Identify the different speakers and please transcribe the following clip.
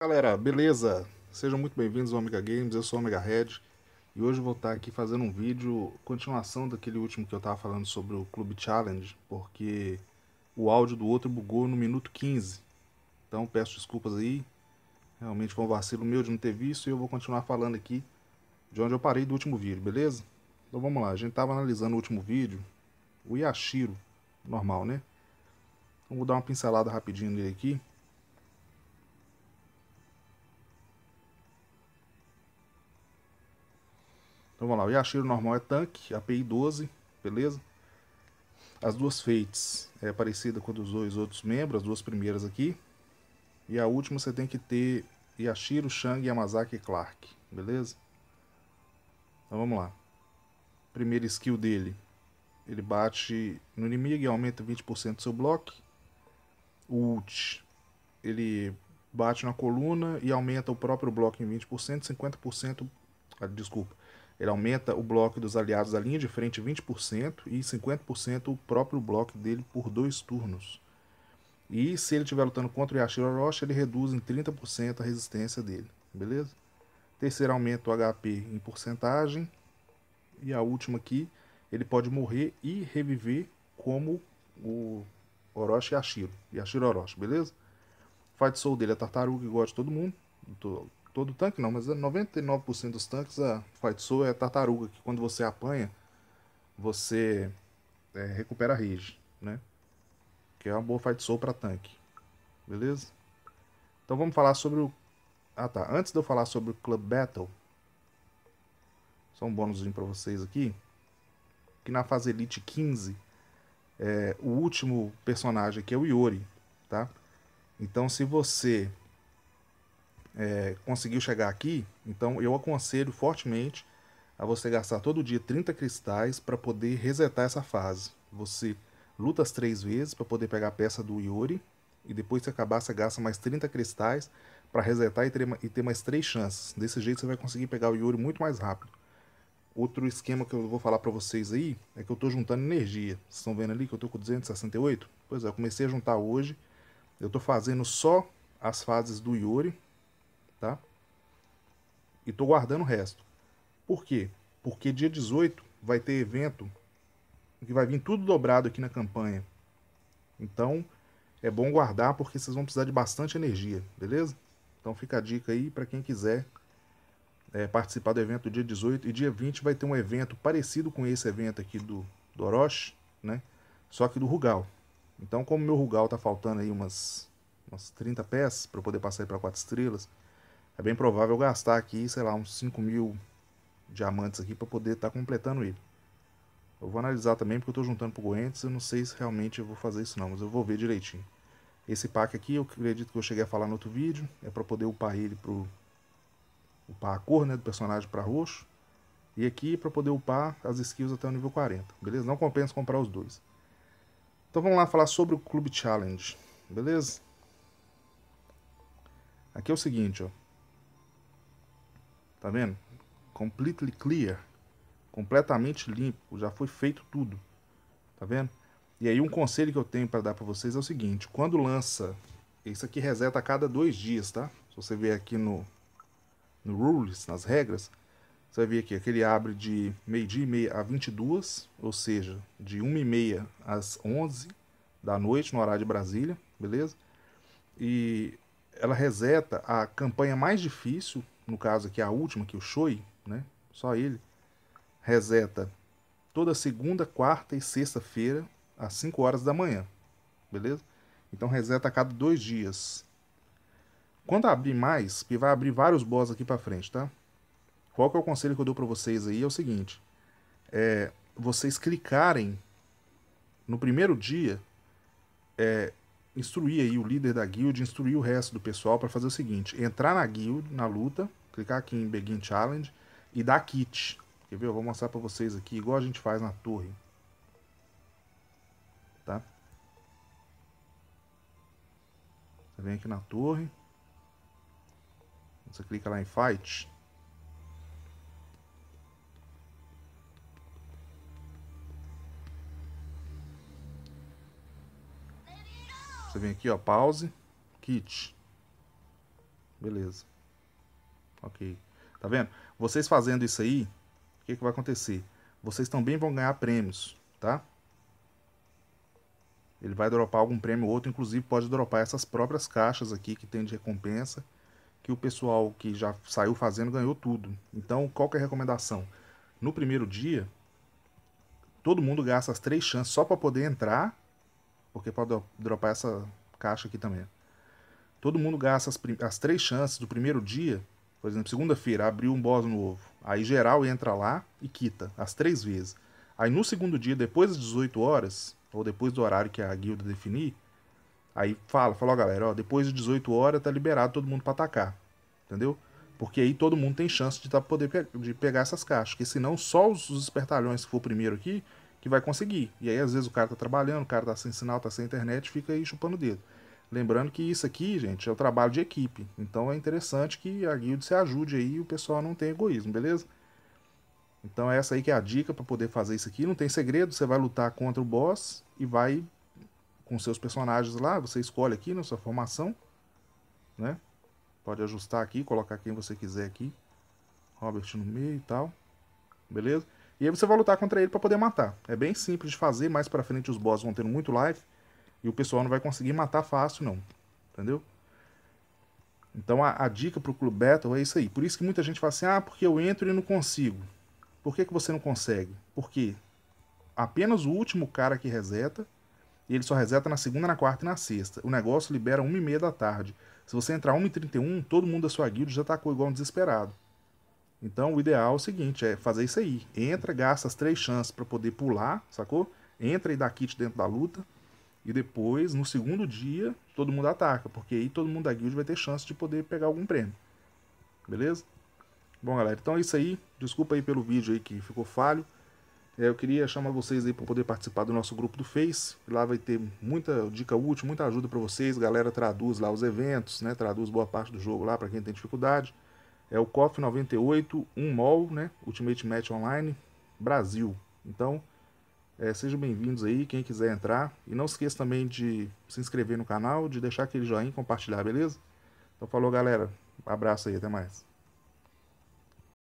Speaker 1: Galera, beleza? Sejam muito bem-vindos ao Omega Games, eu sou o Omega Red e hoje vou estar aqui fazendo um vídeo, continuação daquele último que eu estava falando sobre o Clube Challenge, porque o áudio do outro bugou no minuto 15. Então peço desculpas aí, realmente foi um vacilo meu de não ter visto e eu vou continuar falando aqui de onde eu parei do último vídeo, beleza? Então vamos lá, a gente estava analisando o último vídeo, o Yashiro, normal né? Então, vou dar uma pincelada rapidinho nele aqui. Então vamos lá, o Yashiro normal é tanque, API 12, beleza? As duas feites é parecida com os dos dois outros membros, as duas primeiras aqui. E a última você tem que ter Yashiro, Shang, Yamazaki e Clark, beleza? Então vamos lá. Primeira skill dele. Ele bate no inimigo e aumenta 20% do seu bloco. O ult. Ele bate na coluna e aumenta o próprio bloco em 20%, 50%. Ah, desculpa. Ele aumenta o bloco dos aliados da linha de frente 20% e 50% o próprio bloco dele por dois turnos. E se ele estiver lutando contra o Yashiro Orochi, ele reduz em 30% a resistência dele, beleza? Terceiro aumento o HP em porcentagem. E a última aqui, ele pode morrer e reviver como o Orochi Yashiro, Yashiro Orochi, beleza? Fight Soul dele é tartaruga igual de todo mundo, todo tanque não, mas 99% é dos tanques a soul é tartaruga, que quando você apanha, você é, recupera a rage, né? Que é uma boa soul para tanque. Beleza? Então vamos falar sobre o... Ah tá, antes de eu falar sobre o Club Battle, só um bônus para vocês aqui, que na fase Elite 15, é, o último personagem aqui é o Iori, tá? Então se você é, conseguiu chegar aqui, então eu aconselho fortemente a você gastar todo dia 30 cristais para poder resetar essa fase. Você luta as três vezes para poder pegar a peça do Yori, e depois que acabar você gasta mais 30 cristais para resetar e ter, e ter mais três chances. Desse jeito você vai conseguir pegar o Yori muito mais rápido. Outro esquema que eu vou falar para vocês aí é que eu estou juntando energia. Vocês estão vendo ali que eu estou com 268? Pois é, eu comecei a juntar hoje. Eu estou fazendo só as fases do Yori, tá? E tô guardando o resto. Por quê? Porque dia 18 vai ter evento que vai vir tudo dobrado aqui na campanha. Então, é bom guardar porque vocês vão precisar de bastante energia, beleza? Então fica a dica aí para quem quiser é, participar do evento dia 18 e dia 20 vai ter um evento parecido com esse evento aqui do, do Orochi, né? Só que do Rugal. Então, como meu Rugal tá faltando aí umas, umas 30 peças para poder passar para quatro estrelas, é bem provável gastar aqui, sei lá, uns 5 mil diamantes aqui para poder estar tá completando ele. Eu vou analisar também porque eu estou juntando pro Goentes, eu não sei se realmente eu vou fazer isso não, mas eu vou ver direitinho. Esse pack aqui, eu acredito que eu cheguei a falar no outro vídeo, é para poder upar ele pro upar a cor, né, do personagem para roxo. E aqui para poder upar as skills até o nível 40, beleza? Não compensa comprar os dois. Então vamos lá falar sobre o Clube Challenge, beleza? Aqui é o seguinte, ó. Tá vendo? Completely clear. Completamente limpo. Já foi feito tudo. Tá vendo? E aí um conselho que eu tenho para dar para vocês é o seguinte. Quando lança... Isso aqui reseta a cada dois dias, tá? Se você ver aqui no, no Rules, nas regras, você vai ver aqui que abre de meio-dia e meia a 22, ou seja, de 1 e meia às 11 da noite, no horário de Brasília, beleza? E ela reseta a campanha mais difícil, no caso aqui a última, que é o Shoi, né? Só ele reseta toda segunda, quarta e sexta-feira às 5 horas da manhã, beleza? Então reseta a cada dois dias. Quando abrir mais, que vai abrir vários boss aqui para frente, tá? Qual que é o conselho que eu dou para vocês aí é o seguinte: é vocês clicarem no primeiro dia, é, instruir aí o líder da guild, instruir o resto do pessoal para fazer o seguinte: entrar na guild, na luta, clicar aqui em Begin Challenge e dar kit. Quer ver? Eu vou mostrar para vocês aqui, igual a gente faz na torre. Tá? Você vem aqui na torre. Você clica lá em Fight. Você vem aqui, ó, pause, kit. Beleza. Ok. Tá vendo? Vocês fazendo isso aí, o que, que vai acontecer? Vocês também vão ganhar prêmios, tá? Ele vai dropar algum prêmio ou outro, inclusive pode dropar essas próprias caixas aqui que tem de recompensa, que o pessoal que já saiu fazendo ganhou tudo. Então, qual que é a recomendação? No primeiro dia, todo mundo gasta as três chances só para poder entrar, porque pode dropar essa caixa aqui também. Todo mundo gasta as, as três chances do primeiro dia por exemplo, segunda-feira abriu um boss novo. Aí geral entra lá e quita, as três vezes. Aí no segundo dia, depois das 18 horas, ou depois do horário que a guilda definir, aí fala, fala, ó, galera, ó, depois de 18 horas tá liberado todo mundo para atacar. Entendeu? Porque aí todo mundo tem chance de tá, poder pe de pegar essas caixas. Porque senão só os, os espertalhões que for primeiro aqui que vai conseguir. E aí às vezes o cara tá trabalhando, o cara tá sem sinal, tá sem internet, fica aí chupando o dedo. Lembrando que isso aqui, gente, é o trabalho de equipe. Então é interessante que a guild se ajude aí e o pessoal não tenha egoísmo, beleza? Então é essa aí que é a dica para poder fazer isso aqui. Não tem segredo, você vai lutar contra o boss e vai com seus personagens lá. Você escolhe aqui na sua formação, né? Pode ajustar aqui, colocar quem você quiser aqui. Robert no meio e tal. Beleza? E aí você vai lutar contra ele para poder matar. É bem simples de fazer, mais para frente os boss vão tendo muito life. E o pessoal não vai conseguir matar fácil, não. Entendeu? Então a, a dica para o Clube Battle é isso aí. Por isso que muita gente fala assim, ah, porque eu entro e não consigo. Por que, que você não consegue? Porque apenas o último cara que reseta, e ele só reseta na segunda, na quarta e na sexta. O negócio libera 1h30 da tarde. Se você entrar 1h31, todo mundo da sua guilda já tacou igual um desesperado. Então o ideal é o seguinte, é fazer isso aí. Entra, gasta as três chances para poder pular, sacou? Entra e dá kit dentro da luta. E depois, no segundo dia, todo mundo ataca, porque aí todo mundo da guild vai ter chance de poder pegar algum prêmio. Beleza? Bom, galera, então é isso aí. Desculpa aí pelo vídeo aí que ficou falho. É, eu queria chamar vocês aí para poder participar do nosso grupo do Face. Lá vai ter muita dica útil, muita ajuda para vocês. A galera traduz lá os eventos, né? Traduz boa parte do jogo lá para quem tem dificuldade. É o COF 98 1 um MOL, né? Ultimate Match Online Brasil. Então, é, sejam bem-vindos aí, quem quiser entrar. E não esqueça também de se inscrever no canal, de deixar aquele joinha e compartilhar, beleza? Então falou, galera. Um abraço aí, até mais.